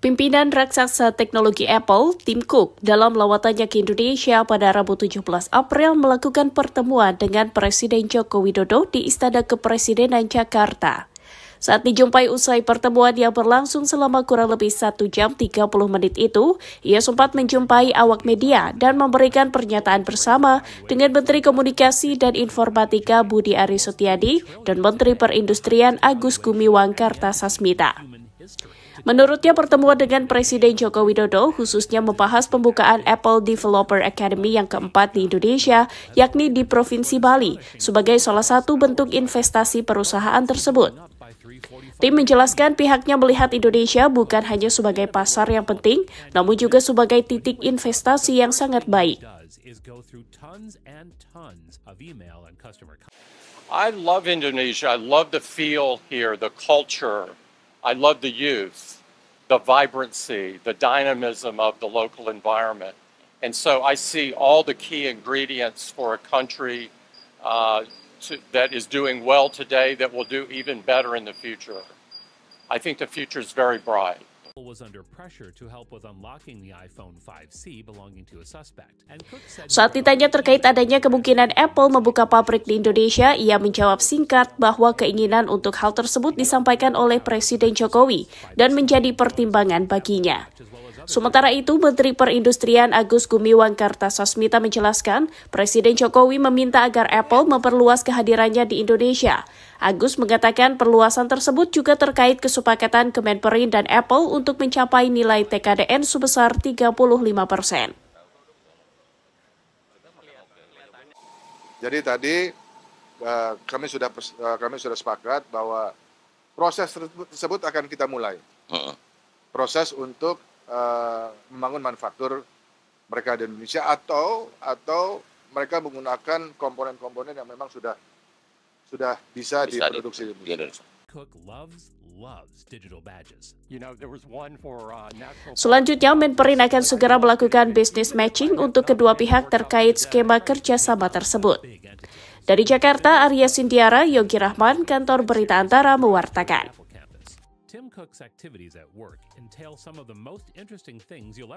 Pimpinan raksasa teknologi Apple, Tim Cook, dalam lawatannya ke Indonesia pada Rabu 17 April melakukan pertemuan dengan Presiden Joko Widodo di Istana Kepresidenan Jakarta. Saat dijumpai usai pertemuan yang berlangsung selama kurang lebih satu jam 30 menit itu, ia sempat menjumpai awak media dan memberikan pernyataan bersama dengan Menteri Komunikasi dan Informatika Budi Ari Setiadi dan Menteri Perindustrian Agus Gumiwang Kartasasmita. Menurutnya pertemuan dengan Presiden Joko Widodo khususnya membahas pembukaan Apple Developer Academy yang keempat di Indonesia, yakni di Provinsi Bali, sebagai salah satu bentuk investasi perusahaan tersebut. Tim menjelaskan pihaknya melihat Indonesia bukan hanya sebagai pasar yang penting, namun juga sebagai titik investasi yang sangat baik. I love Indonesia. I love the feel here, the culture. I love the youth, the vibrancy, the dynamism of the local environment. And so I see all the key ingredients for a country uh, to, that is doing well today that will do even better in the future. I think the future is very bright. Apple was under pressure to help with unlocking the iPhone 5C belonging to a suspect. Saat ditanya terkait adanya kemungkinan Apple membuka pabrik di Indonesia, ia menjawab singkat bahwa keinginan untuk hal tersebut disampaikan oleh Presiden Jokowi dan menjadi pertimbangan baginya. Sementara itu, Menteri Perindustrian Agus Gumiwang Kartasasmita menjelaskan, Presiden Jokowi meminta agar Apple memperluas kehadirannya di Indonesia Agus mengatakan perluasan tersebut juga terkait kesepakatan Kemenperin dan Apple untuk mencapai nilai TKDN sebesar 35 persen. Jadi tadi eh, kami sudah eh, kami sudah sepakat bahwa proses tersebut akan kita mulai. Proses untuk eh, membangun manufaktur mereka di Indonesia atau atau mereka menggunakan komponen-komponen yang memang sudah sudah bisa, bisa diproduksi di, di Indonesia. Selanjutnya, Menperin akan segera melakukan bisnis matching untuk kedua pihak terkait skema kerjasama tersebut. Dari Jakarta, Arya Sintiara, Yogi Rahman, Kantor Berita Antara mewartakan. Tim Cook's activities at work entail some of the most interesting things you'll ever